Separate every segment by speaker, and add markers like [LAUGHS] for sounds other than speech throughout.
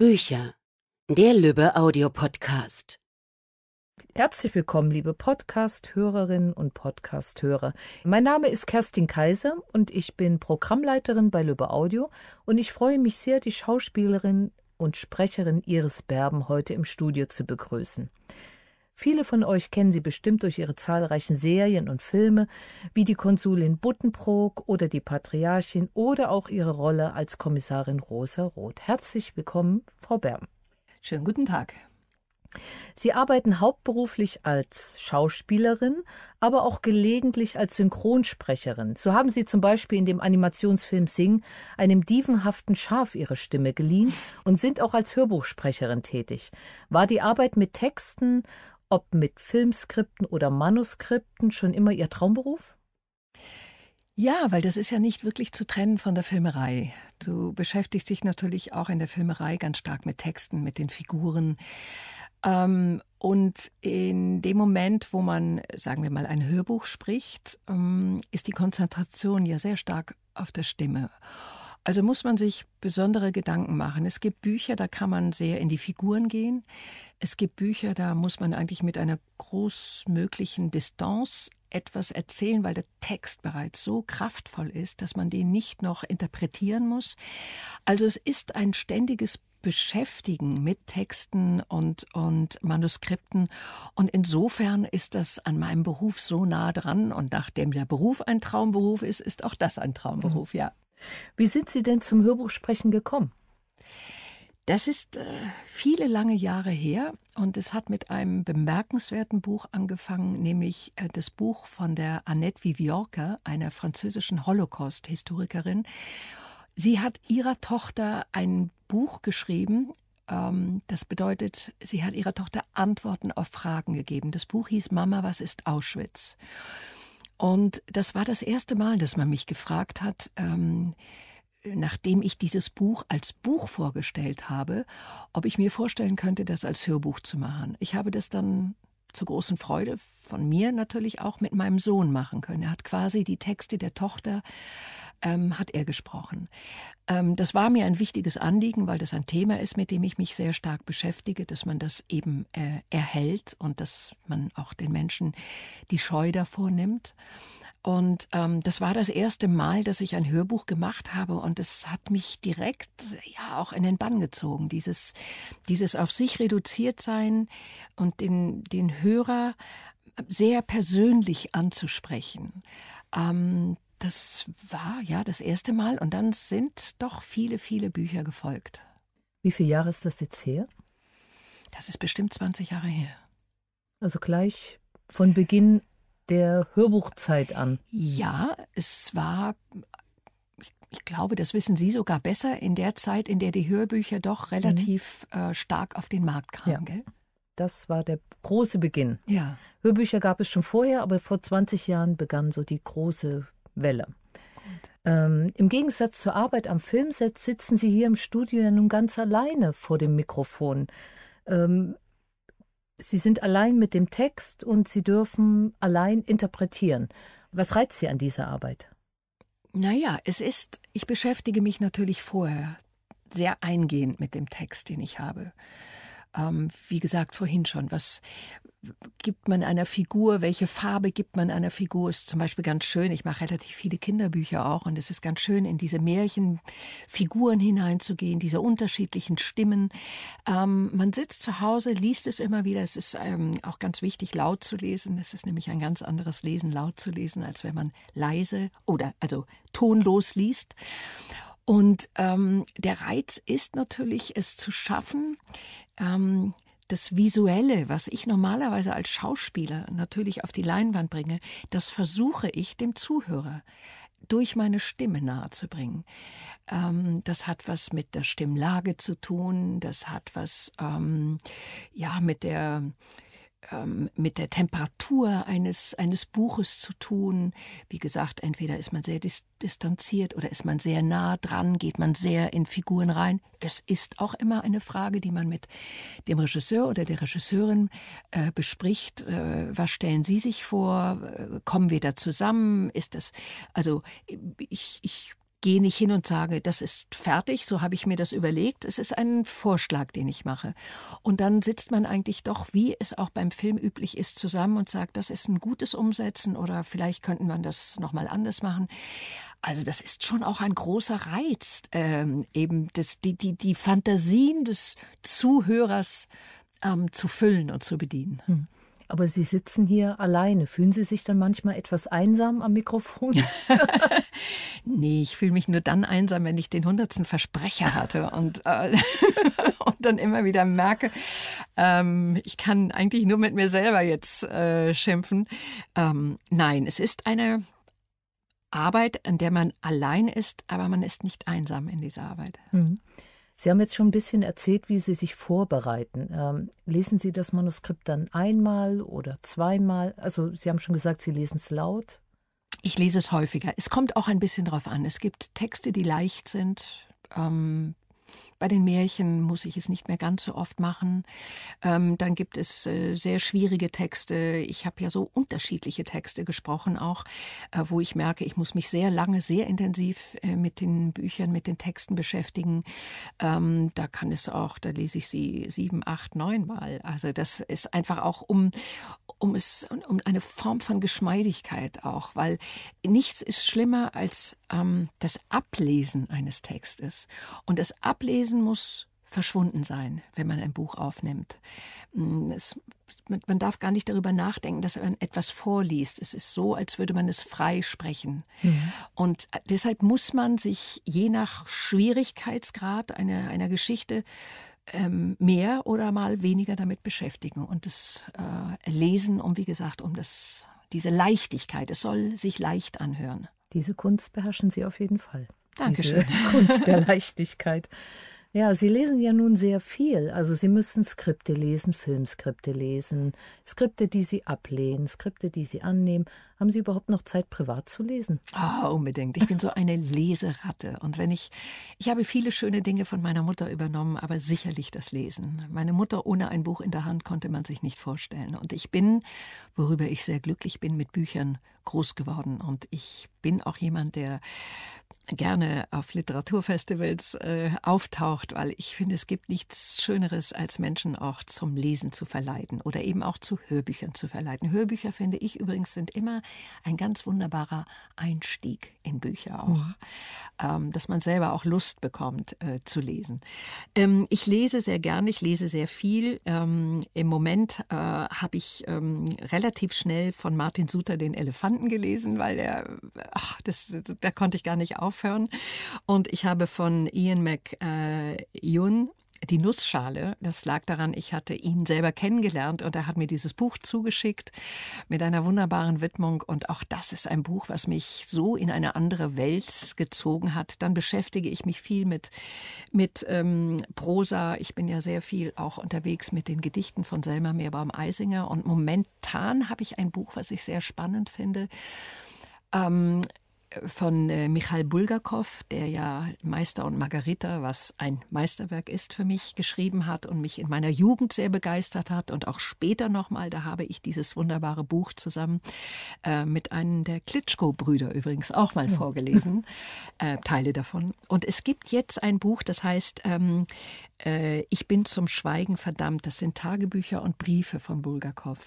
Speaker 1: Bücher. Der Lübbe Audio Podcast. Herzlich willkommen, liebe Podcast-Hörerinnen und Podcast-Hörer. Mein Name ist Kerstin Kaiser und ich bin Programmleiterin bei Lübbe Audio und ich freue mich sehr, die Schauspielerin und Sprecherin Iris Berben heute im Studio zu begrüßen. Viele von euch kennen sie bestimmt durch ihre zahlreichen Serien und Filme, wie die Konsulin Buttenbrook oder die Patriarchin oder auch ihre Rolle als Kommissarin Rosa Roth. Herzlich willkommen, Frau Berben. Schönen guten Tag. Sie arbeiten hauptberuflich als Schauspielerin, aber auch gelegentlich als Synchronsprecherin. So haben Sie zum Beispiel in dem Animationsfilm Sing einem dievenhaften Schaf Ihre Stimme geliehen und sind auch als Hörbuchsprecherin tätig. War die Arbeit mit Texten ob mit Filmskripten oder Manuskripten, schon immer Ihr Traumberuf? Ja, weil
Speaker 2: das ist ja nicht wirklich zu trennen von der Filmerei. Du beschäftigst dich natürlich auch in der Filmerei ganz stark mit Texten, mit den Figuren. Ähm, und in dem Moment, wo man, sagen wir mal, ein Hörbuch spricht, ähm, ist die Konzentration ja sehr stark auf der Stimme. Also muss man sich besondere Gedanken machen. Es gibt Bücher, da kann man sehr in die Figuren gehen. Es gibt Bücher, da muss man eigentlich mit einer großmöglichen Distanz etwas erzählen, weil der Text bereits so kraftvoll ist, dass man den nicht noch interpretieren muss. Also es ist ein ständiges beschäftigen mit Texten und, und Manuskripten. Und insofern ist das an meinem Beruf so nah dran. Und nachdem der Beruf ein Traumberuf ist, ist auch das ein Traumberuf, mhm. ja. Wie sind Sie denn zum Hörbuchsprechen gekommen? Das ist äh, viele lange Jahre her und es hat mit einem bemerkenswerten Buch angefangen, nämlich äh, das Buch von der Annette Viviorca, einer französischen Holocaust-Historikerin. Sie hat ihrer Tochter ein Buch geschrieben, ähm, das bedeutet, sie hat ihrer Tochter Antworten auf Fragen gegeben. Das Buch hieß Mama, was ist Auschwitz? Und das war das erste Mal, dass man mich gefragt hat, ähm, nachdem ich dieses Buch als Buch vorgestellt habe, ob ich mir vorstellen könnte, das als Hörbuch zu machen. Ich habe das dann zur großen Freude von mir natürlich auch mit meinem Sohn machen können. Er hat quasi die Texte der Tochter ähm, hat er gesprochen. Ähm, das war mir ein wichtiges Anliegen, weil das ein Thema ist, mit dem ich mich sehr stark beschäftige, dass man das eben äh, erhält und dass man auch den Menschen die Scheu davor nimmt. Und ähm, das war das erste Mal, dass ich ein Hörbuch gemacht habe und es hat mich direkt ja auch in den Bann gezogen. Dieses, dieses auf sich reduziert sein und den, den Hörer sehr persönlich anzusprechen. Ähm, das war ja das erste Mal und dann sind doch viele, viele Bücher gefolgt. Wie viele
Speaker 1: Jahre ist das jetzt her? Das ist bestimmt 20 Jahre her. Also gleich von Beginn der Hörbuchzeit an? Ja, es war
Speaker 2: ich glaube, das wissen Sie sogar besser, in der Zeit, in der die Hörbücher doch mhm.
Speaker 1: relativ mhm. äh, stark auf den Markt kamen. Ja. Das war der große Beginn. Ja. Hörbücher gab es schon vorher, aber vor 20 Jahren begann so die große Welle. Ähm, Im Gegensatz zur Arbeit am Filmset sitzen Sie hier im Studio ja nun ganz alleine vor dem Mikrofon. Ähm, Sie sind allein mit dem Text und Sie dürfen allein interpretieren. Was reizt Sie an dieser Arbeit? Naja, es ist, ich beschäftige mich natürlich vorher sehr eingehend mit dem
Speaker 2: Text, den ich habe ähm, wie gesagt vorhin schon, was gibt man einer Figur, welche Farbe gibt man einer Figur, ist zum Beispiel ganz schön. Ich mache relativ viele Kinderbücher auch und es ist ganz schön, in diese Märchenfiguren hineinzugehen, diese unterschiedlichen Stimmen. Ähm, man sitzt zu Hause, liest es immer wieder. Es ist ähm, auch ganz wichtig, laut zu lesen. Es ist nämlich ein ganz anderes Lesen, laut zu lesen, als wenn man leise oder also tonlos liest. Und ähm, der Reiz ist natürlich, es zu schaffen, ähm, das Visuelle, was ich normalerweise als Schauspieler natürlich auf die Leinwand bringe, das versuche ich dem Zuhörer durch meine Stimme nahezubringen. Ähm, das hat was mit der Stimmlage zu tun, das hat was ähm, ja mit der ähm, mit der Temperatur eines, eines Buches zu tun. Wie gesagt, entweder ist man sehr dis distanziert oder ist man sehr nah dran, geht man sehr in Figuren rein. Es ist auch immer eine Frage, die man mit dem Regisseur oder der Regisseurin äh, bespricht. Äh, was stellen Sie sich vor? Äh, kommen wir da zusammen? Ist das, also ich, ich gehe nicht hin und sage, das ist fertig, so habe ich mir das überlegt. Es ist ein Vorschlag, den ich mache. Und dann sitzt man eigentlich doch, wie es auch beim Film üblich ist, zusammen und sagt, das ist ein gutes Umsetzen oder vielleicht könnte man das nochmal anders machen. Also das ist schon auch ein großer Reiz, ähm, eben das, die, die, die Fantasien
Speaker 1: des Zuhörers ähm, zu füllen und zu bedienen. Hm. Aber Sie sitzen hier alleine. Fühlen Sie sich dann manchmal etwas einsam am Mikrofon? [LAUGHS] nee, ich fühle mich nur dann einsam, wenn ich den hundertsten Versprecher hatte und, äh, [LAUGHS]
Speaker 2: und dann immer wieder merke, ähm, ich kann eigentlich nur mit mir selber jetzt äh, schimpfen. Ähm, nein, es ist eine Arbeit, an der man
Speaker 1: allein ist, aber man ist nicht einsam in dieser Arbeit. Mhm. Sie haben jetzt schon ein bisschen erzählt, wie Sie sich vorbereiten. Ähm, lesen Sie das Manuskript dann einmal oder zweimal? Also Sie haben schon gesagt, Sie lesen es laut. Ich lese es häufiger. Es kommt auch ein bisschen
Speaker 2: drauf an. Es gibt Texte, die leicht sind, ähm, bei den Märchen muss ich es nicht mehr ganz so oft machen. Ähm, dann gibt es äh, sehr schwierige Texte. Ich habe ja so unterschiedliche Texte gesprochen auch, äh, wo ich merke, ich muss mich sehr lange, sehr intensiv äh, mit den Büchern, mit den Texten beschäftigen. Ähm, da kann es auch, da lese ich sie sieben, acht, neun Mal. Also das ist einfach auch um, um es, um eine Form von Geschmeidigkeit auch, weil nichts ist schlimmer als ähm, das Ablesen eines Textes. Und das Ablesen muss verschwunden sein, wenn man ein Buch aufnimmt. Mm, es, man darf gar nicht darüber nachdenken, dass man etwas vorliest. Es ist so, als würde man es frei sprechen. Mhm. Und äh, deshalb muss man sich je nach Schwierigkeitsgrad einer, einer Geschichte ähm, mehr oder mal weniger damit beschäftigen und das äh, lesen, um wie
Speaker 1: gesagt, um das, diese Leichtigkeit. Es soll sich leicht anhören. Diese Kunst beherrschen Sie auf jeden Fall. Dankeschön. Diese [LAUGHS] Kunst der Leichtigkeit. Ja, Sie lesen ja nun sehr viel. Also Sie müssen Skripte lesen, Filmskripte lesen, Skripte, die Sie ablehnen, Skripte, die Sie annehmen. Haben Sie überhaupt noch Zeit, privat zu lesen? Ah, oh, unbedingt. Ich bin so eine Leseratte. Und wenn ich, ich habe viele schöne Dinge von meiner Mutter übernommen, aber sicherlich
Speaker 2: das Lesen. Meine Mutter ohne ein Buch in der Hand konnte man sich nicht vorstellen. Und ich bin, worüber ich sehr glücklich bin, mit Büchern groß geworden. Und ich bin auch jemand, der gerne auf Literaturfestivals äh, auftaucht, weil ich finde, es gibt nichts Schöneres, als Menschen auch zum Lesen zu verleiten oder eben auch zu Hörbüchern zu verleiten. Hörbücher, finde ich übrigens, sind immer ein ganz wunderbarer Einstieg in Bücher auch, mhm. ähm, dass man selber auch Lust bekommt äh, zu lesen. Ähm, ich lese sehr gerne, ich lese sehr viel. Ähm, Im Moment äh, habe ich ähm, relativ schnell von Martin Suter den Elefanten Elefanten gelesen, weil der, ach, das, da konnte ich gar nicht aufhören. Und ich habe von Ian McEwan äh, die Nussschale, das lag daran, ich hatte ihn selber kennengelernt und er hat mir dieses Buch zugeschickt mit einer wunderbaren Widmung. Und auch das ist ein Buch, was mich so in eine andere Welt gezogen hat. Dann beschäftige ich mich viel mit, mit ähm, Prosa. Ich bin ja sehr viel auch unterwegs mit den Gedichten von Selma Meerbaum-Eisinger. Und momentan habe ich ein Buch, was ich sehr spannend finde. Ähm, von äh, Michail Bulgakow, der ja Meister und Margarita, was ein Meisterwerk ist für mich, geschrieben hat und mich in meiner Jugend sehr begeistert hat und auch später nochmal, da habe ich dieses wunderbare Buch zusammen äh, mit einem der Klitschko-Brüder übrigens auch mal ja. vorgelesen, [LAUGHS] äh, Teile davon. Und es gibt jetzt ein Buch, das heißt ähm, äh, Ich bin zum Schweigen verdammt. Das sind Tagebücher und Briefe von Bulgakow.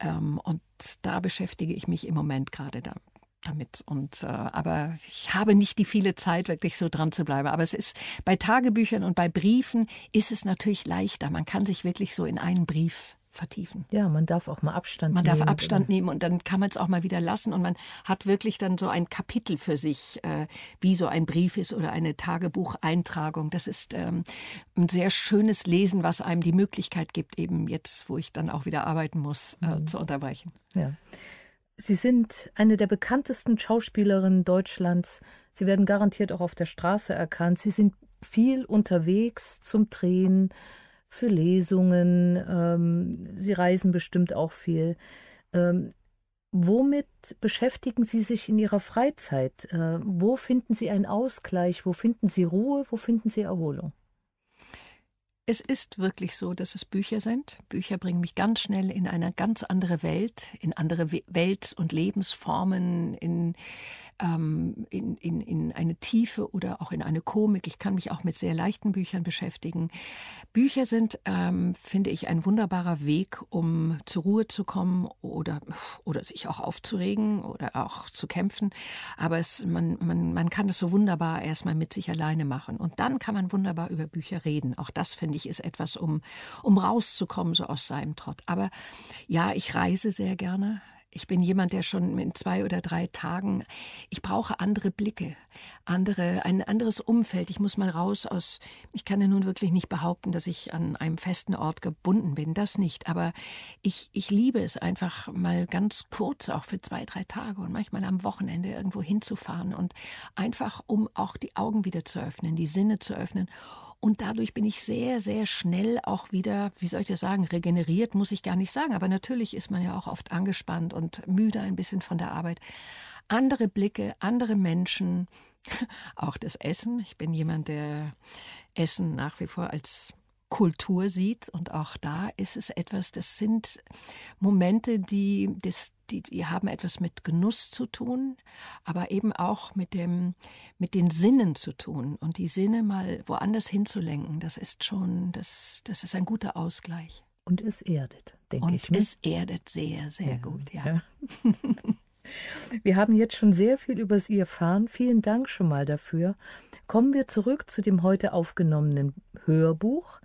Speaker 2: Ähm, und da beschäftige ich mich im Moment gerade damit damit. Und äh, aber ich habe nicht die viele Zeit, wirklich so dran zu bleiben. Aber es ist bei Tagebüchern und bei Briefen ist es natürlich leichter. Man kann sich wirklich so in einen Brief vertiefen. Ja, man darf auch mal
Speaker 1: Abstand man nehmen. Man darf Abstand oder?
Speaker 2: nehmen und dann kann man es auch mal wieder lassen und man hat wirklich dann so ein Kapitel für sich, äh, wie so ein Brief ist oder eine Tagebucheintragung. Das ist ähm, ein sehr schönes Lesen, was einem die Möglichkeit gibt, eben jetzt, wo ich dann auch wieder arbeiten muss, äh, mhm. zu unterbrechen.
Speaker 1: Ja. Sie sind eine der bekanntesten Schauspielerinnen Deutschlands. Sie werden garantiert auch auf der Straße erkannt. Sie sind viel unterwegs zum Drehen, für Lesungen. Ähm, sie reisen bestimmt auch viel. Ähm, womit beschäftigen Sie sich in Ihrer Freizeit? Äh, wo finden Sie einen Ausgleich? Wo finden Sie Ruhe? Wo finden Sie Erholung? Es ist wirklich so, dass es Bücher sind. Bücher bringen mich ganz schnell in eine ganz andere Welt,
Speaker 2: in andere Welt- und Lebensformen, in, ähm, in, in, in eine Tiefe oder auch in eine Komik. Ich kann mich auch mit sehr leichten Büchern beschäftigen. Bücher sind, ähm, finde ich, ein wunderbarer Weg, um zur Ruhe zu kommen oder, oder sich auch aufzuregen oder auch zu kämpfen. Aber es, man, man, man kann es so wunderbar erstmal mit sich alleine machen. Und dann kann man wunderbar über Bücher reden. Auch das finde wichtig ist etwas, um, um rauszukommen so aus seinem Trott. Aber ja, ich reise sehr gerne. Ich bin jemand, der schon in zwei oder drei Tagen, ich brauche andere Blicke, andere, ein anderes Umfeld. Ich muss mal raus aus, ich kann ja nun wirklich nicht behaupten, dass ich an einem festen Ort gebunden bin, das nicht. Aber ich, ich liebe es einfach mal ganz kurz, auch für zwei, drei Tage und manchmal am Wochenende irgendwo hinzufahren und einfach, um auch die Augen wieder zu öffnen, die Sinne zu öffnen und dadurch bin ich sehr, sehr schnell auch wieder, wie soll ich das sagen, regeneriert, muss ich gar nicht sagen. Aber natürlich ist man ja auch oft angespannt und müde ein bisschen von der Arbeit. Andere Blicke, andere Menschen, [LAUGHS] auch das Essen. Ich bin jemand, der Essen nach wie vor als Kultur sieht. Und auch da ist es etwas, das sind Momente, die, das, die, die haben etwas mit Genuss zu tun, aber eben auch mit, dem, mit den Sinnen zu tun. Und die Sinne mal woanders hinzulenken, das ist schon, das, das ist ein guter Ausgleich.
Speaker 1: Und es erdet, denke Und ich. Und ne? es erdet
Speaker 2: sehr, sehr ja. gut,
Speaker 1: ja. ja. [LAUGHS] Wir haben jetzt schon sehr viel über Sie erfahren. Vielen Dank schon mal dafür. Kommen wir zurück zu dem heute aufgenommenen Hörbuch.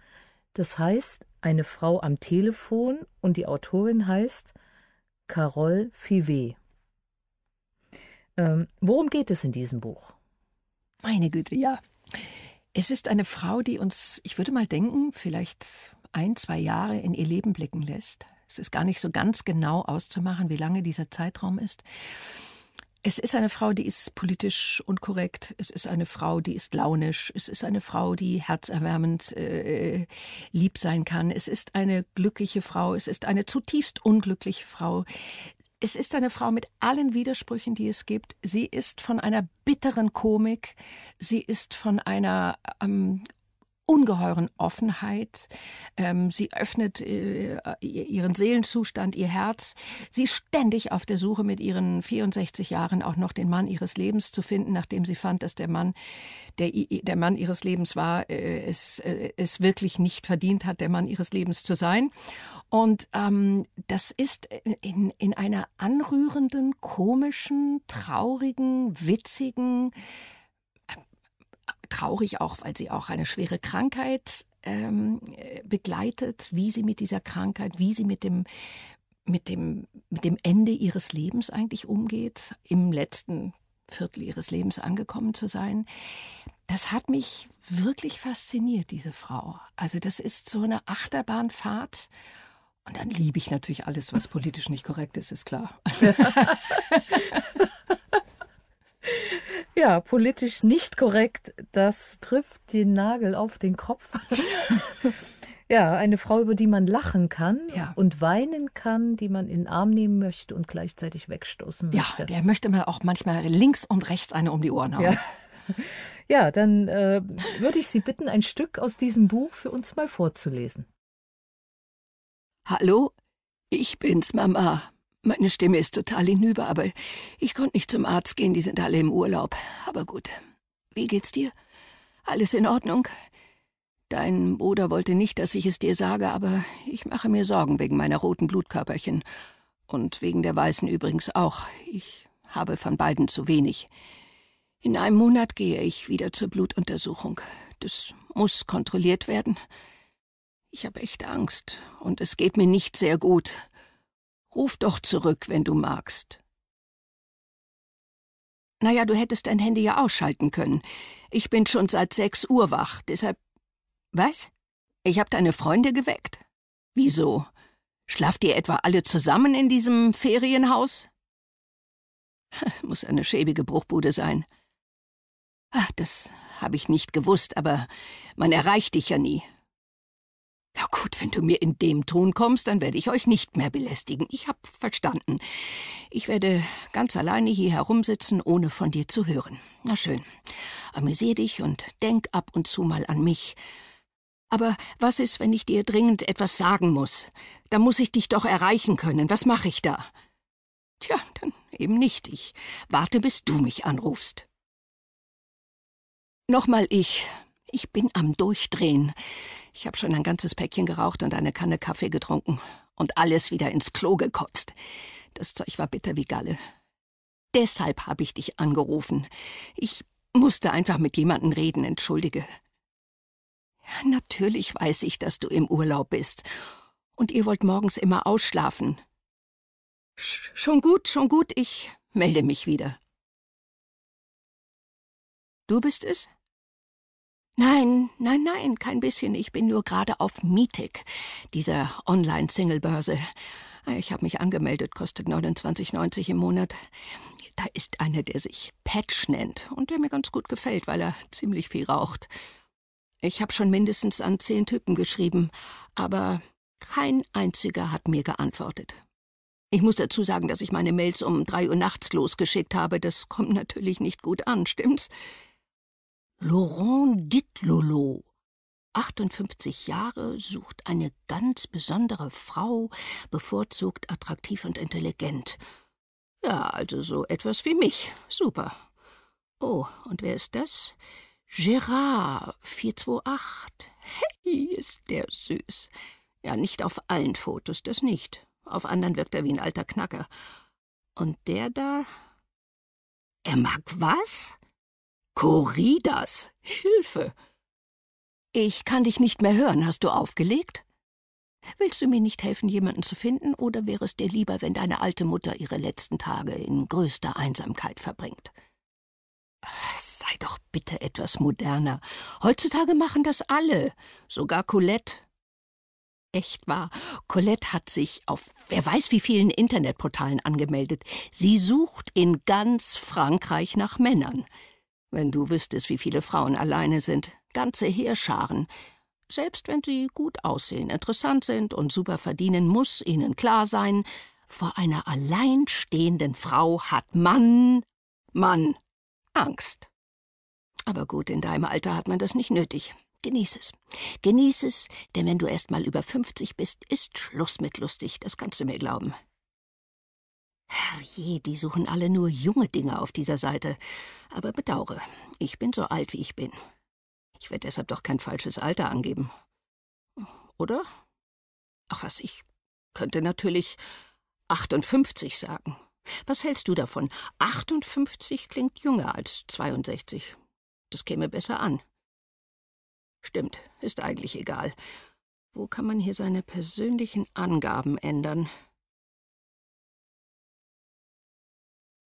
Speaker 1: Das heißt, eine Frau am Telefon und die Autorin heißt Carole Fivet. Ähm, worum geht es in diesem Buch? Meine Güte, ja. Es ist eine Frau, die uns, ich würde mal denken,
Speaker 2: vielleicht ein, zwei Jahre in ihr Leben blicken lässt. Es ist gar nicht so ganz genau auszumachen, wie lange dieser Zeitraum ist. Es ist eine Frau, die ist politisch unkorrekt. Es ist eine Frau, die ist launisch. Es ist eine Frau, die herzerwärmend äh, äh, lieb sein kann. Es ist eine glückliche Frau. Es ist eine zutiefst unglückliche Frau. Es ist eine Frau mit allen Widersprüchen, die es gibt. Sie ist von einer bitteren Komik. Sie ist von einer ähm, ungeheuren Offenheit. Ähm, sie öffnet äh, ihren Seelenzustand, ihr Herz. Sie ist ständig auf der Suche mit ihren 64 Jahren auch noch den Mann ihres Lebens zu finden, nachdem sie fand, dass der Mann, der der Mann ihres Lebens war, äh, es, äh, es wirklich nicht verdient hat, der Mann ihres Lebens zu sein. Und ähm, das ist in, in einer anrührenden, komischen, traurigen, witzigen, traurig auch, weil sie auch eine schwere Krankheit ähm, äh, begleitet, wie sie mit dieser Krankheit, wie sie mit dem mit dem, mit dem Ende ihres Lebens eigentlich umgeht, im letzten Viertel ihres Lebens angekommen zu sein. Das hat mich wirklich fasziniert, diese Frau. Also das ist so eine Achterbahnfahrt. Und dann liebe ich natürlich alles, was politisch nicht korrekt ist, ist klar. [LAUGHS] [LAUGHS]
Speaker 1: Ja, politisch nicht korrekt, das trifft den Nagel auf den Kopf. [LAUGHS] ja, eine Frau, über die man lachen kann ja. und weinen kann, die man in den Arm nehmen möchte und gleichzeitig wegstoßen möchte. Ja, der möchte man auch manchmal links und rechts eine um die Ohren haben. Ja. [LAUGHS] Ja, dann äh, würde ich Sie bitten, ein Stück aus diesem Buch für uns mal vorzulesen. Hallo, ich bin's, Mama.
Speaker 2: Meine Stimme ist total hinüber, aber ich konnte nicht zum Arzt gehen, die sind alle im Urlaub. Aber gut. Wie geht's dir? Alles in Ordnung? Dein Bruder wollte nicht, dass ich es dir sage, aber ich mache mir Sorgen wegen meiner roten Blutkörperchen. Und wegen der weißen übrigens auch. Ich habe von beiden zu wenig. In einem Monat gehe ich wieder zur Blutuntersuchung. Das muss kontrolliert werden. Ich habe echt Angst und es geht mir nicht sehr gut. Ruf doch zurück, wenn du magst. Naja, du hättest dein Handy ja ausschalten können. Ich bin schon seit sechs Uhr wach, deshalb... Was? Ich hab deine Freunde geweckt? Wieso? Schlaft ihr etwa alle zusammen in diesem Ferienhaus? [LAUGHS] Muss eine schäbige Bruchbude sein. Ach, das habe ich nicht gewusst, aber man erreicht dich ja nie. Na gut, wenn du mir in dem Ton kommst, dann werde ich euch nicht mehr belästigen. Ich hab verstanden. Ich werde ganz alleine hier herumsitzen, ohne von dir zu hören. Na schön. Amüsier dich und denk ab und zu mal an mich. Aber was ist, wenn ich dir dringend etwas sagen muss? Da muss ich dich doch erreichen können. Was mache ich da? Tja, dann eben nicht. Ich warte, bis du mich anrufst. Nochmal ich. Ich bin am Durchdrehen. Ich habe schon ein ganzes Päckchen geraucht und eine Kanne Kaffee getrunken und alles wieder ins Klo gekotzt. Das Zeug war bitter wie Galle. Deshalb habe ich dich angerufen. Ich musste einfach mit jemandem reden, entschuldige. natürlich weiß ich, dass du im Urlaub bist. Und ihr wollt morgens immer ausschlafen. Sch schon gut, schon gut, ich melde mich wieder. Du bist es? Nein, nein, nein, kein bisschen. Ich bin nur gerade auf Meetic, dieser Online-Single-Börse. Ich habe mich angemeldet, kostet 29,90 im Monat. Da ist einer, der sich Patch nennt und der mir ganz gut gefällt, weil er ziemlich viel raucht. Ich habe schon mindestens an zehn Typen geschrieben, aber kein einziger hat mir geantwortet. Ich muss dazu sagen, dass ich meine Mails um drei Uhr nachts losgeschickt habe. Das kommt natürlich nicht gut an, stimmt's? Laurent Ditlolo. 58 Jahre, sucht eine ganz besondere Frau, bevorzugt attraktiv und intelligent. Ja, also so etwas wie mich. Super. Oh, und wer ist das? Gérard 428. Hey, ist der süß. Ja, nicht auf allen Fotos, das nicht. Auf anderen wirkt er wie ein alter Knacker. Und der da? Er mag was? Corridas, Hilfe! Ich kann dich nicht mehr hören. Hast du aufgelegt? Willst du mir nicht helfen, jemanden zu finden, oder wäre es dir lieber, wenn deine alte Mutter ihre letzten Tage in größter Einsamkeit verbringt? Sei doch bitte etwas moderner. Heutzutage machen das alle, sogar Colette. Echt wahr, Colette hat sich auf wer weiß wie vielen Internetportalen angemeldet. Sie sucht in ganz Frankreich nach Männern. Wenn du wüsstest, wie viele Frauen alleine sind, ganze Heerscharen. Selbst wenn sie gut aussehen, interessant sind und super verdienen, muss ihnen klar sein, vor einer alleinstehenden Frau hat Mann, Mann, Angst. Aber gut, in deinem Alter hat man das nicht nötig. Genieß es. Genieß es, denn wenn du erst mal über 50 bist, ist Schluss mit lustig, das kannst du mir glauben. Herrje, die suchen alle nur junge Dinge auf dieser Seite. Aber bedaure, ich bin so alt, wie ich bin. Ich werde deshalb doch kein falsches Alter angeben. Oder? Ach was, ich könnte natürlich 58 sagen. Was hältst du davon? 58 klingt jünger als 62. Das käme besser an. Stimmt, ist eigentlich egal. Wo kann man hier seine persönlichen Angaben ändern?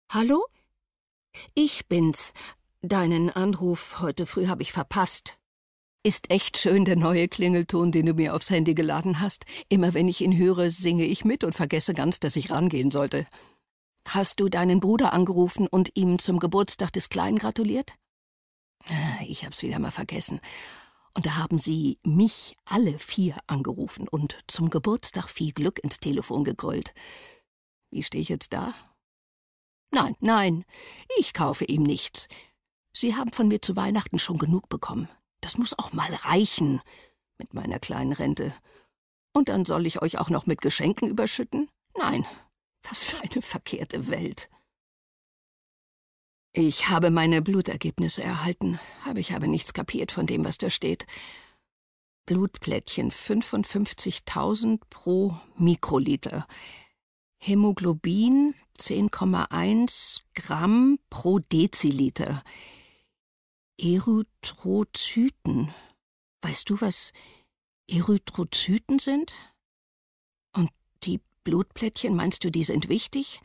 Speaker 2: Hallo? Ich bin's. Deinen Anruf heute früh habe ich verpasst. Ist echt schön der neue Klingelton, den du mir aufs Handy geladen hast. Immer wenn ich ihn höre, singe ich mit und vergesse ganz, dass ich rangehen sollte. Hast du deinen Bruder angerufen und ihm zum Geburtstag des Kleinen gratuliert? Äh, ich hab's wieder mal vergessen. Und da haben sie mich alle vier angerufen und zum Geburtstag viel Glück ins Telefon gegrölt. Wie stehe ich jetzt da? Nein, nein, ich kaufe ihm nichts. Sie haben von mir zu Weihnachten schon genug bekommen. Das muss auch mal reichen mit meiner kleinen Rente. Und dann soll ich euch auch noch mit Geschenken überschütten? Nein, was für eine verkehrte Welt. Ich habe meine Blutergebnisse erhalten, aber ich habe nichts kapiert von dem, was da steht. Blutplättchen 55.000 pro Mikroliter. Hämoglobin 10,1 Gramm pro Deziliter. Erythrozyten. Weißt du, was Erythrozyten sind? Und die Blutplättchen, meinst du, die sind wichtig?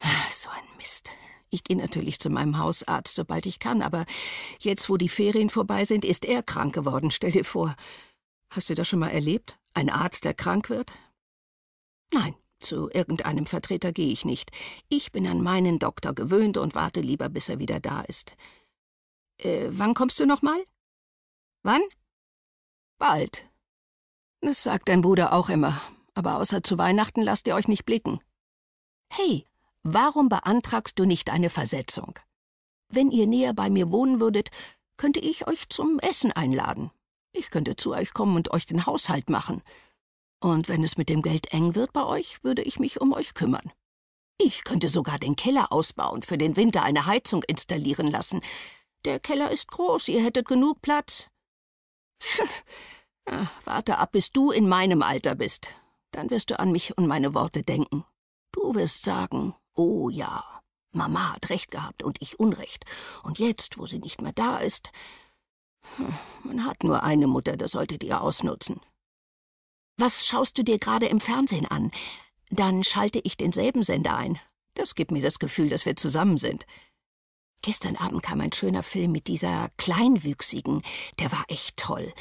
Speaker 2: Ach, so ein Mist. Ich gehe natürlich zu meinem Hausarzt, sobald ich kann, aber jetzt, wo die Ferien vorbei sind, ist er krank geworden, stell dir vor. Hast du das schon mal erlebt? Ein Arzt, der krank wird? Nein, zu irgendeinem Vertreter gehe ich nicht. Ich bin an meinen Doktor gewöhnt und warte lieber, bis er wieder da ist. Äh, wann kommst du nochmal? Wann? Bald. Das sagt dein Bruder auch immer. Aber außer zu Weihnachten lasst ihr euch nicht blicken. Hey, warum beantragst du nicht eine Versetzung? Wenn ihr näher bei mir wohnen würdet, könnte ich euch zum Essen einladen. Ich könnte zu euch kommen und euch den Haushalt machen. Und wenn es mit dem Geld eng wird bei euch, würde ich mich um euch kümmern. Ich könnte sogar den Keller ausbauen, für den Winter eine Heizung installieren lassen. Der Keller ist groß, ihr hättet genug Platz. ja, [LAUGHS] warte ab, bis du in meinem Alter bist. Dann wirst du an mich und meine Worte denken. Du wirst sagen, oh ja, Mama hat recht gehabt und ich Unrecht. Und jetzt, wo sie nicht mehr da ist, hm, man hat nur eine Mutter, das solltet ihr ausnutzen. Was schaust du dir gerade im Fernsehen an? Dann schalte ich denselben Sender ein. Das gibt mir das Gefühl, dass wir zusammen sind. Gestern Abend kam ein schöner Film mit dieser Kleinwüchsigen. Der war echt toll.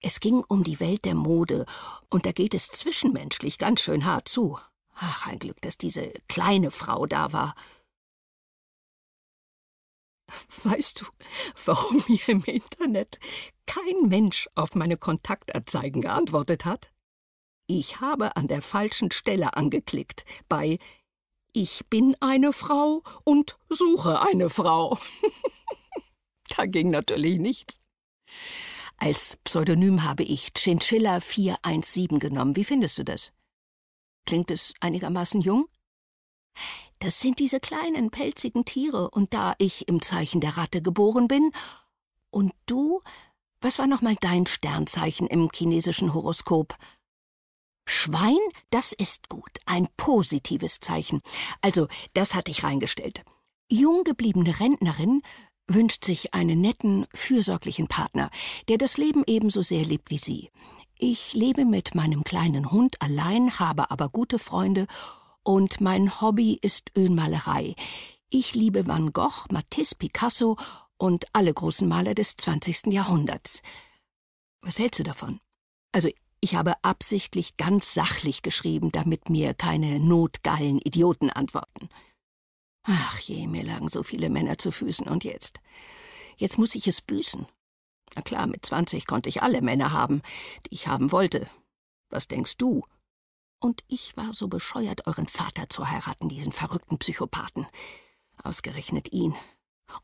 Speaker 2: Es ging um die Welt der Mode, und da geht es zwischenmenschlich ganz schön hart zu. Ach, ein Glück, dass diese kleine Frau da war. Weißt du, warum mir im Internet kein Mensch auf meine Kontaktanzeigen geantwortet hat? Ich habe an der falschen Stelle angeklickt, bei Ich bin eine Frau und suche eine Frau. [LAUGHS] da ging natürlich nichts. Als Pseudonym habe ich Chinchilla 417 genommen. Wie findest du das? Klingt es einigermaßen jung? Das sind diese kleinen, pelzigen Tiere, und da ich im Zeichen der Ratte geboren bin, und du, was war nochmal dein Sternzeichen im chinesischen Horoskop? Schwein, das ist gut, ein positives Zeichen. Also, das hatte ich reingestellt. Jung gebliebene Rentnerin wünscht sich einen netten, fürsorglichen Partner, der das Leben ebenso sehr lebt wie sie. Ich lebe mit meinem kleinen Hund allein, habe aber gute Freunde und mein Hobby ist Ölmalerei. Ich liebe Van Gogh, Matisse, Picasso und alle großen Maler des 20. Jahrhunderts. Was hältst du davon? Also ich habe absichtlich ganz sachlich geschrieben, damit mir keine notgeilen Idioten antworten. Ach je, mir lagen so viele Männer zu Füßen und jetzt. Jetzt muss ich es büßen. Na klar, mit zwanzig konnte ich alle Männer haben, die ich haben wollte. Was denkst du? Und ich war so bescheuert, euren Vater zu heiraten, diesen verrückten Psychopathen. Ausgerechnet ihn.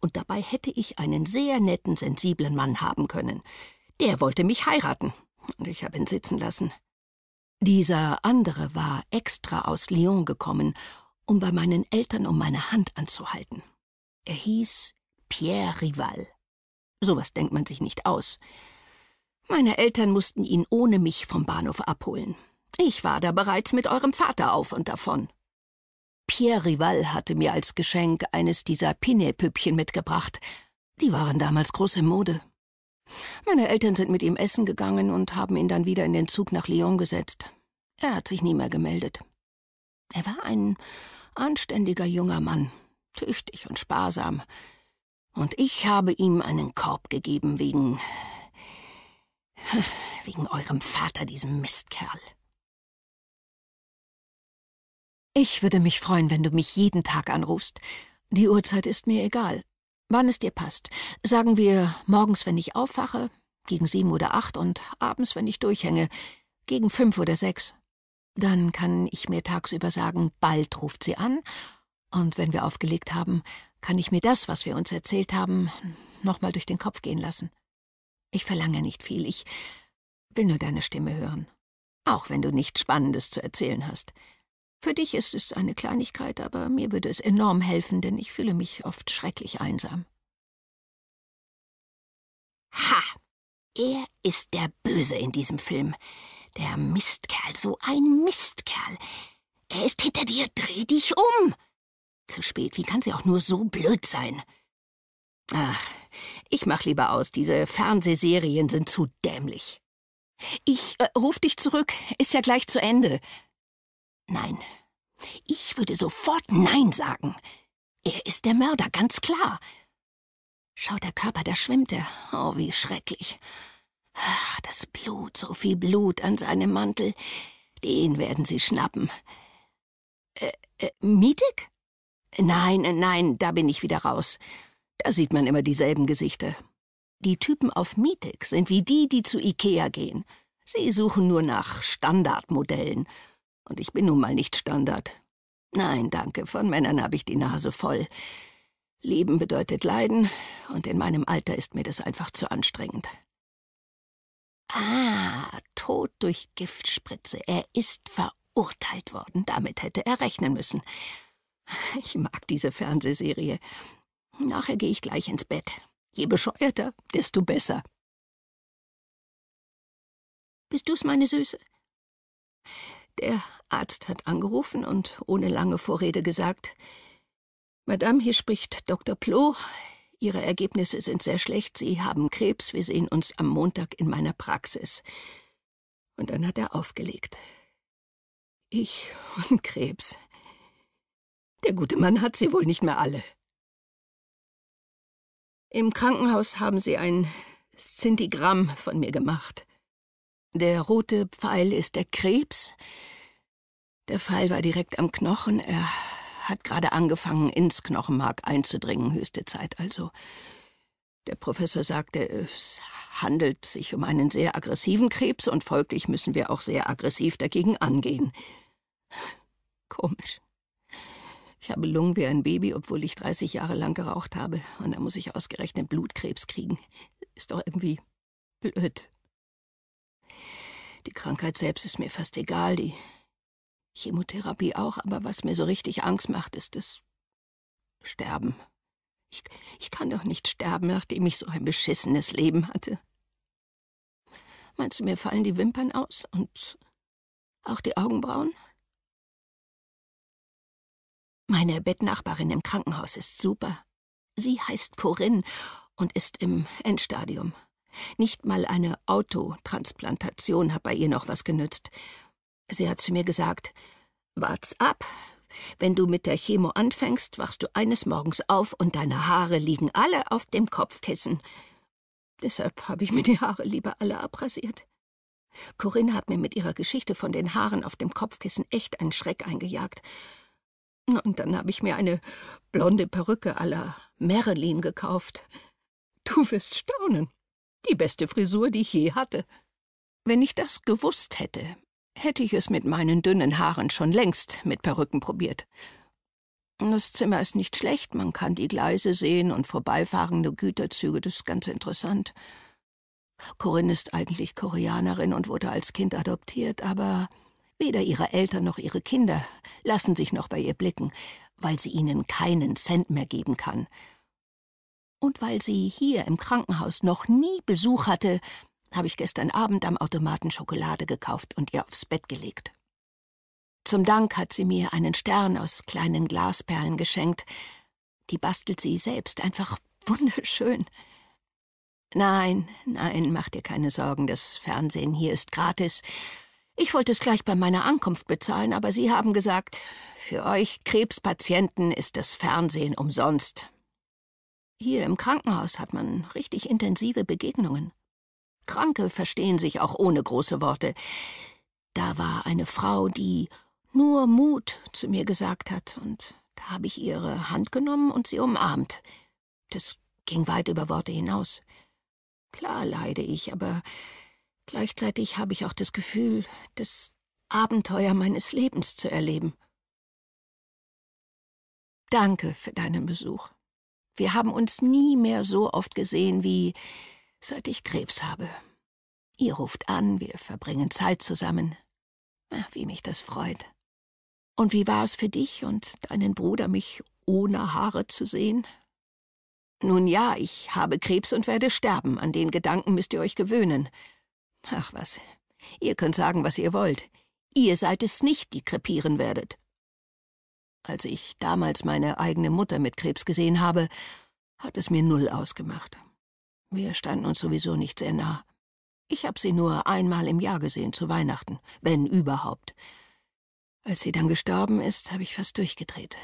Speaker 2: Und dabei hätte ich einen sehr netten, sensiblen Mann haben können. Der wollte mich heiraten und ich habe ihn sitzen lassen. Dieser andere war extra aus Lyon gekommen, um bei meinen Eltern um meine Hand anzuhalten. Er hieß Pierre Rival. Sowas denkt man sich nicht aus. Meine Eltern mussten ihn ohne mich vom Bahnhof abholen. Ich war da bereits mit eurem Vater auf und davon. Pierre Rival hatte mir als Geschenk eines dieser Pinne-Püppchen mitgebracht. Die waren damals große Mode. Meine Eltern sind mit ihm essen gegangen und haben ihn dann wieder in den Zug nach Lyon gesetzt. Er hat sich nie mehr gemeldet. Er war ein anständiger junger Mann, tüchtig und sparsam. Und ich habe ihm einen Korb gegeben wegen. wegen eurem Vater, diesem Mistkerl. Ich würde mich freuen, wenn du mich jeden Tag anrufst. Die Uhrzeit ist mir egal. Wann es dir passt. Sagen wir morgens, wenn ich aufwache, gegen sieben oder acht und abends, wenn ich durchhänge, gegen fünf oder sechs. Dann kann ich mir tagsüber sagen, bald ruft sie an, und wenn wir aufgelegt haben, kann ich mir das, was wir uns erzählt haben, nochmal durch den Kopf gehen lassen. Ich verlange nicht viel, ich will nur deine Stimme hören, auch wenn du nichts Spannendes zu erzählen hast. Für dich ist es eine Kleinigkeit, aber mir würde es enorm helfen, denn ich fühle mich oft schrecklich einsam. Ha! Er ist der Böse in diesem Film. Der Mistkerl, so ein Mistkerl. Er ist hinter dir, dreh dich um. Zu spät, wie kann sie auch nur so blöd sein? Ach, ich mach lieber aus, diese Fernsehserien sind zu dämlich. Ich äh, ruf dich zurück, ist ja gleich zu Ende. Nein. Ich würde sofort Nein sagen. Er ist der Mörder, ganz klar. Schau, der Körper, da schwimmt er. Oh, wie schrecklich. Ach, das Blut, so viel Blut an seinem Mantel. Den werden sie schnappen. Äh, äh, Mietig? Nein, nein, da bin ich wieder raus. Da sieht man immer dieselben Gesichter. Die Typen auf Mietig sind wie die, die zu Ikea gehen. Sie suchen nur nach Standardmodellen und ich bin nun mal nicht Standard. Nein, danke, von Männern habe ich die Nase voll. Lieben bedeutet leiden, und in meinem Alter ist mir das einfach zu anstrengend. Ah, Tod durch Giftspritze. Er ist verurteilt worden. Damit hätte er rechnen müssen. Ich mag diese Fernsehserie. Nachher gehe ich gleich ins Bett. Je bescheuerter, desto besser. Bist du's, meine Süße? Der Arzt hat angerufen und ohne lange Vorrede gesagt, Madame, hier spricht Dr. Plo. Ihre Ergebnisse sind sehr schlecht. Sie haben Krebs. Wir sehen uns am Montag in meiner Praxis. Und dann hat er aufgelegt. Ich und Krebs. Der gute Mann hat sie wohl nicht mehr alle. Im Krankenhaus haben sie ein Szintigramm von mir gemacht. Der rote Pfeil ist der Krebs, der Fall war direkt am Knochen. Er hat gerade angefangen, ins Knochenmark einzudringen, höchste Zeit also. Der Professor sagte, es handelt sich um einen sehr aggressiven Krebs und folglich müssen wir auch sehr aggressiv dagegen angehen. Komisch. Ich habe Lungen wie ein Baby, obwohl ich 30 Jahre lang geraucht habe. Und da muss ich ausgerechnet Blutkrebs kriegen. Ist doch irgendwie blöd. Die Krankheit selbst ist mir fast egal. Die Chemotherapie auch, aber was mir so richtig Angst macht, ist das Sterben. Ich, ich kann doch nicht sterben, nachdem ich so ein beschissenes Leben hatte. Meinst du, mir fallen die Wimpern aus und auch die Augenbrauen? Meine Bettnachbarin im Krankenhaus ist super. Sie heißt Corinne und ist im Endstadium. Nicht mal eine Autotransplantation hat bei ihr noch was genützt. Sie hat zu mir gesagt, wart's ab. Wenn du mit der Chemo anfängst, wachst du eines Morgens auf und deine Haare liegen alle auf dem Kopfkissen. Deshalb habe ich mir die Haare lieber alle abrasiert. Corinne hat mir mit ihrer Geschichte von den Haaren auf dem Kopfkissen echt einen Schreck eingejagt. Und dann habe ich mir eine blonde Perücke à la Marilyn gekauft. Du wirst staunen. Die beste Frisur, die ich je hatte. Wenn ich das gewusst hätte, hätte ich es mit meinen dünnen Haaren schon längst mit Perücken probiert. Das Zimmer ist nicht schlecht, man kann die Gleise sehen und vorbeifahrende Güterzüge, das ist ganz interessant. Corinne ist eigentlich Koreanerin und wurde als Kind adoptiert, aber weder ihre Eltern noch ihre Kinder lassen sich noch bei ihr blicken, weil sie ihnen keinen Cent mehr geben kann. Und weil sie hier im Krankenhaus noch nie Besuch hatte, habe ich gestern Abend am Automaten Schokolade gekauft und ihr aufs Bett gelegt. Zum Dank hat sie mir einen Stern aus kleinen Glasperlen geschenkt. Die bastelt sie selbst, einfach wunderschön. Nein, nein, mach dir keine Sorgen, das Fernsehen hier ist gratis. Ich wollte es gleich bei meiner Ankunft bezahlen, aber Sie haben gesagt, für euch Krebspatienten ist das Fernsehen umsonst. Hier im Krankenhaus hat man richtig intensive Begegnungen. Kranke verstehen sich auch ohne große Worte. Da war eine Frau, die nur Mut zu mir gesagt hat, und da habe ich ihre Hand genommen und sie umarmt. Das ging weit über Worte hinaus. Klar leide ich, aber gleichzeitig habe ich auch das Gefühl, das Abenteuer meines Lebens zu erleben. Danke für deinen Besuch. Wir haben uns nie mehr so oft gesehen wie seit ich Krebs habe. Ihr ruft an, wir verbringen Zeit zusammen. Ach, wie mich das freut. Und wie war es für dich und deinen Bruder, mich ohne Haare zu sehen? Nun ja, ich habe Krebs und werde sterben. An den Gedanken müsst ihr euch gewöhnen. Ach was, ihr könnt sagen, was ihr wollt. Ihr seid es nicht, die krepieren werdet. Als ich damals meine eigene Mutter mit Krebs gesehen habe, hat es mir null ausgemacht. Wir standen uns sowieso nicht sehr nah. Ich habe sie nur einmal im Jahr gesehen, zu Weihnachten, wenn überhaupt. Als sie dann gestorben ist, habe ich fast durchgedreht,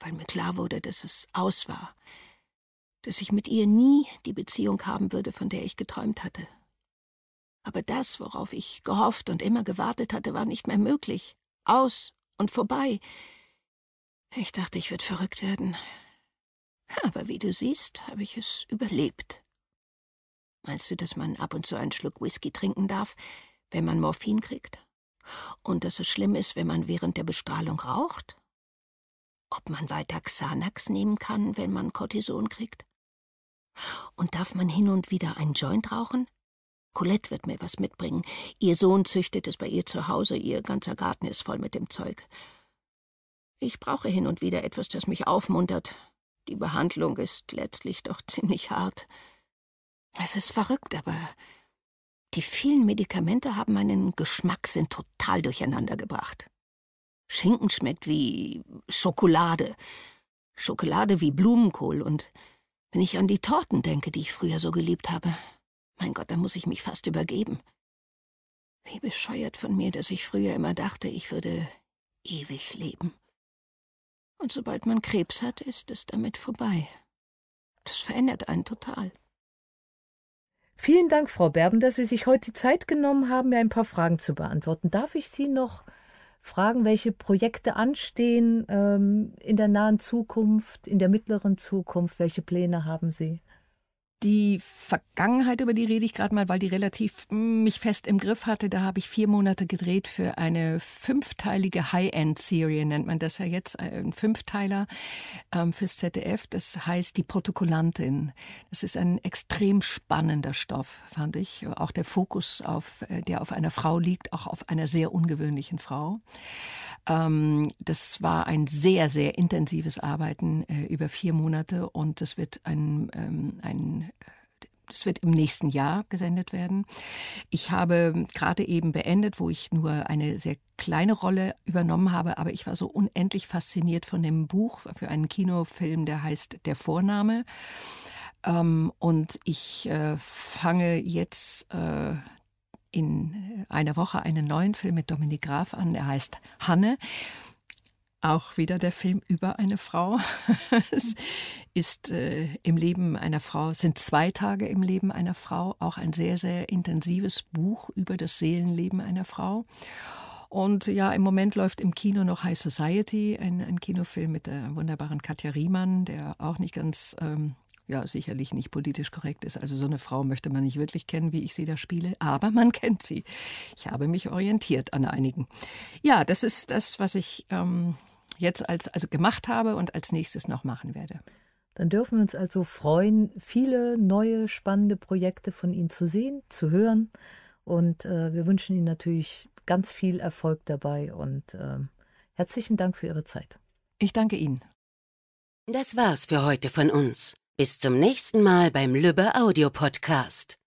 Speaker 2: weil mir klar wurde, dass es aus war, dass ich mit ihr nie die Beziehung haben würde, von der ich geträumt hatte. Aber das, worauf ich gehofft und immer gewartet hatte, war nicht mehr möglich. Aus und vorbei. Ich dachte, ich würde verrückt werden. Aber wie du siehst, habe ich es überlebt. Meinst du, dass man ab und zu einen Schluck Whisky trinken darf, wenn man Morphin kriegt? Und dass es schlimm ist, wenn man während der Bestrahlung raucht? Ob man weiter Xanax nehmen kann, wenn man Cortison kriegt? Und darf man hin und wieder einen Joint rauchen? Colette wird mir was mitbringen. Ihr Sohn züchtet es bei ihr zu Hause, ihr ganzer Garten ist voll mit dem Zeug. Ich brauche hin und wieder etwas, das mich aufmuntert. Die Behandlung ist letztlich doch ziemlich hart. Es ist verrückt, aber die vielen Medikamente haben meinen Geschmackssinn total durcheinander gebracht. Schinken schmeckt wie Schokolade, Schokolade wie Blumenkohl und wenn ich an die Torten denke, die ich früher so geliebt habe, mein Gott, da muss ich mich fast übergeben. Wie bescheuert von mir, dass ich früher immer dachte, ich würde ewig leben.
Speaker 1: Und sobald man Krebs hat, ist es damit vorbei. Das verändert einen total. Vielen Dank, Frau Berben, dass Sie sich heute die Zeit genommen haben, mir ein paar Fragen zu beantworten. Darf ich Sie noch fragen, welche Projekte anstehen ähm, in der nahen Zukunft, in der mittleren Zukunft? Welche Pläne haben Sie?
Speaker 2: Die Vergangenheit, über die rede ich gerade mal, weil die relativ mm, mich fest im Griff hatte. Da habe ich vier Monate gedreht für eine fünfteilige High-End-Serie, nennt man das ja jetzt, äh, ein Fünfteiler ähm, fürs ZDF. Das heißt Die Protokollantin. Das ist ein extrem spannender Stoff, fand ich. Auch der Fokus, auf, äh, der auf einer Frau liegt, auch auf einer sehr ungewöhnlichen Frau. Ähm, das war ein sehr, sehr intensives Arbeiten äh, über vier Monate und es wird ein, ähm, ein das wird im nächsten Jahr gesendet werden. Ich habe gerade eben beendet, wo ich nur eine sehr kleine Rolle übernommen habe, aber ich war so unendlich fasziniert von dem Buch für einen Kinofilm, der heißt Der Vorname. Ähm, und ich äh, fange jetzt äh, in einer Woche einen neuen Film mit Dominik Graf an, der heißt Hanne. Auch wieder der Film über eine Frau. [LAUGHS] es ist äh, im Leben einer Frau, sind zwei Tage im Leben einer Frau, auch ein sehr, sehr intensives Buch über das Seelenleben einer Frau. Und ja, im Moment läuft im Kino noch High Society, ein, ein Kinofilm mit der wunderbaren Katja Riemann, der auch nicht ganz ähm, ja, sicherlich nicht politisch korrekt ist. Also so eine Frau möchte man nicht wirklich kennen, wie ich sie da spiele, aber man kennt sie. Ich habe mich orientiert an einigen. Ja, das ist das, was ich ähm, jetzt als
Speaker 1: also gemacht habe und als nächstes noch machen werde. Dann dürfen wir uns also freuen, viele neue spannende Projekte von Ihnen zu sehen, zu hören. Und äh, wir wünschen Ihnen natürlich ganz viel Erfolg dabei und äh, herzlichen Dank für Ihre Zeit. Ich danke Ihnen.
Speaker 2: Das war's für heute von uns. Bis zum nächsten Mal beim Lübbe Audio Podcast.